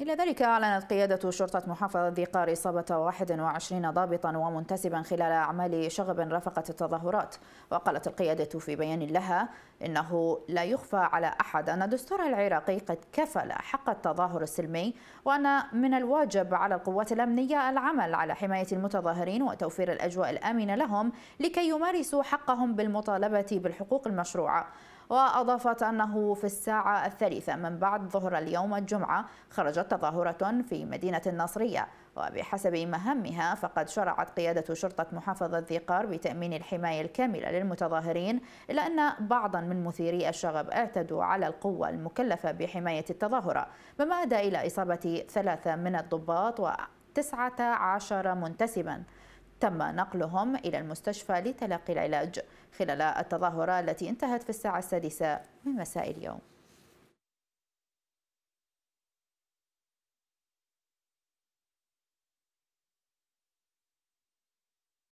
إلى ذلك أعلنت قيادة شرطة محافظة ذي قار إصابة 21 ضابطا ومنتسبا خلال أعمال شغب رافقت التظاهرات وقالت القيادة في بيان لها إنه لا يخفى على أحد أن الدستور العراقي قد كفل حق التظاهر السلمي وأن من الواجب على القوات الأمنية العمل على حماية المتظاهرين وتوفير الأجواء الآمنة لهم لكي يمارسوا حقهم بالمطالبة بالحقوق المشروعة وأضافت أنه في الساعة الثالثة من بعد ظهر اليوم الجمعة خرجت تظاهرة في مدينة النصرية وبحسب مهمها فقد شرعت قيادة شرطة محافظة ذي قار بتأمين الحماية الكاملة للمتظاهرين إلا أن بعضا من مثيري الشغب اعتدوا على القوة المكلفة بحماية التظاهرة مما أدى إلى إصابة ثلاثة من الضباط و 19 منتسبا تم نقلهم إلى المستشفى لتلقي العلاج خلال التظاهرة التي انتهت في الساعة السادسة من مساء اليوم